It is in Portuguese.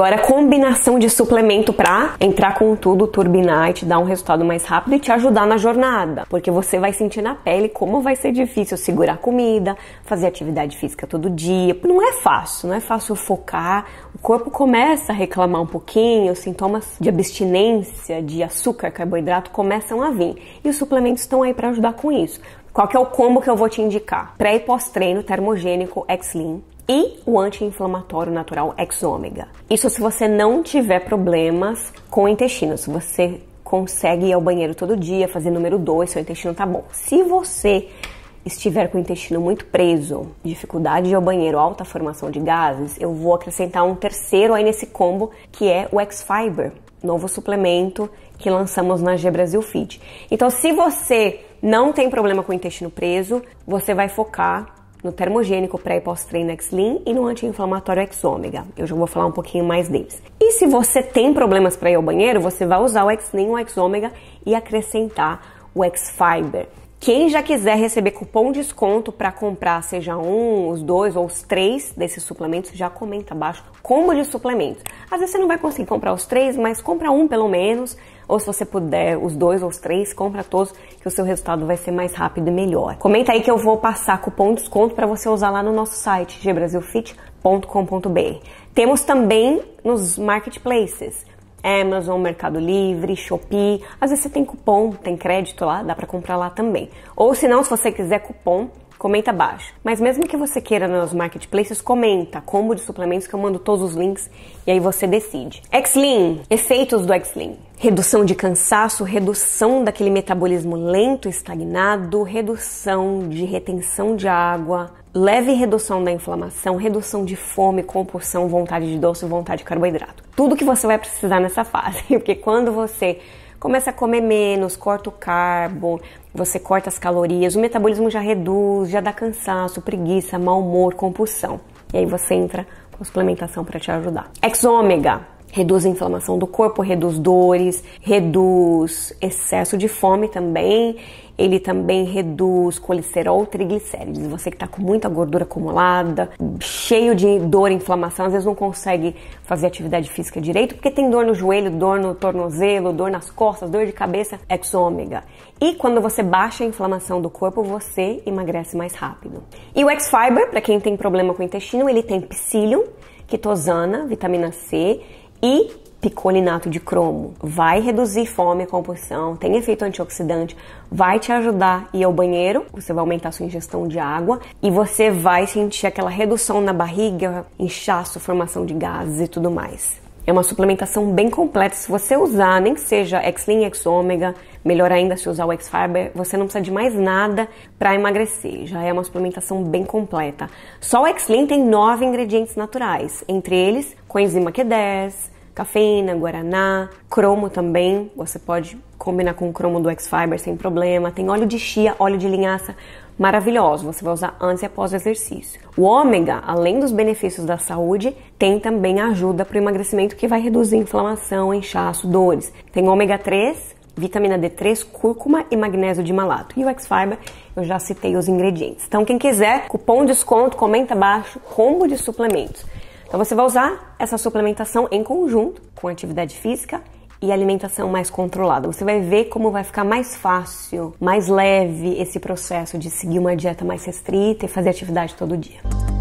Agora, combinação de suplemento para entrar com tudo, turbinar e te dar um resultado mais rápido e te ajudar na jornada, porque você vai sentir na pele como vai ser difícil segurar comida, fazer atividade física todo dia. Não é fácil, não é fácil focar. O corpo começa a reclamar um pouquinho, os sintomas de abstinência de açúcar, carboidrato começam a vir. E os suplementos estão aí para ajudar com isso. Qual que é o combo que eu vou te indicar? Pré e pós-treino termogênico X-Lean e o anti-inflamatório natural ex-ômega. Isso se você não tiver problemas com o intestino, se você consegue ir ao banheiro todo dia, fazer número 2, seu intestino tá bom. Se você estiver com o intestino muito preso, dificuldade de ir ao banheiro, alta formação de gases, eu vou acrescentar um terceiro aí nesse combo, que é o X-Fiber, novo suplemento que lançamos na G Brasil Fit. Então, se você não tem problema com o intestino preso, você vai focar no termogênico pré e pós-treino X-Lean e no anti-inflamatório X-Ômega. Eu já vou falar um pouquinho mais deles. E se você tem problemas para ir ao banheiro, você vai usar o X-Lean, o X-Ômega e acrescentar o X-Fiber. Quem já quiser receber cupom desconto para comprar seja um, os dois ou os três desses suplementos, já comenta abaixo combo de suplementos. Às vezes você não vai conseguir comprar os três, mas compra um pelo menos ou se você puder os dois ou os três, compra todos que o seu resultado vai ser mais rápido e melhor. Comenta aí que eu vou passar cupom de desconto para você usar lá no nosso site gbrasilfit.com.br. Temos também nos marketplaces. Amazon, Mercado Livre, Shopee. Às vezes você tem cupom, tem crédito lá, dá para comprar lá também. Ou se não, se você quiser cupom, comenta abaixo. Mas mesmo que você queira nos marketplaces, comenta combo de suplementos que eu mando todos os links e aí você decide. X-Lean, efeitos do X-Lean. Redução de cansaço, redução daquele metabolismo lento, estagnado, redução de retenção de água, leve redução da inflamação, redução de fome, compulsão, vontade de doce, vontade de carboidrato. Tudo que você vai precisar nessa fase, porque quando você começa a comer menos, corta o carbo, você corta as calorias, o metabolismo já reduz, já dá cansaço, preguiça, mau humor, compulsão. E aí você entra com suplementação para te ajudar. Ex-ômega reduz a inflamação do corpo, reduz dores, reduz excesso de fome também. Ele também reduz colesterol, triglicérides. Você que está com muita gordura acumulada, cheio de dor, inflamação, às vezes não consegue fazer atividade física direito porque tem dor no joelho, dor no tornozelo, dor nas costas, dor de cabeça, ex-ômega. E quando você baixa a inflamação do corpo, você emagrece mais rápido. E o X-Fiber, para quem tem problema com o intestino, ele tem psyllium, quitosana, vitamina C e picolinato de cromo. Vai reduzir fome e compulsão, tem efeito antioxidante, vai te ajudar a ir ao banheiro, você vai aumentar sua ingestão de água e você vai sentir aquela redução na barriga, inchaço, formação de gases e tudo mais. É uma suplementação bem completa. Se você usar, nem que seja X-Lean, x melhor ainda se usar o X-Fiber, você não precisa de mais nada para emagrecer. Já é uma suplementação bem completa. Só o X-Lean tem nove ingredientes naturais, entre eles coenzima Q10, cafeína, guaraná, cromo também, você pode combinar com o cromo do X-Fiber sem problema. Tem óleo de chia, óleo de linhaça, maravilhoso, você vai usar antes e após o exercício. O ômega, além dos benefícios da saúde, tem também ajuda para o emagrecimento que vai reduzir inflamação, inchaço, dores. Tem ômega 3, vitamina D3, cúrcuma e magnésio de malato. E o X-Fiber, eu já citei os ingredientes. Então, quem quiser, cupom de desconto, comenta abaixo, combo de suplementos. Então você vai usar essa suplementação em conjunto com atividade física e alimentação mais controlada. Você vai ver como vai ficar mais fácil, mais leve esse processo de seguir uma dieta mais restrita e fazer atividade todo dia.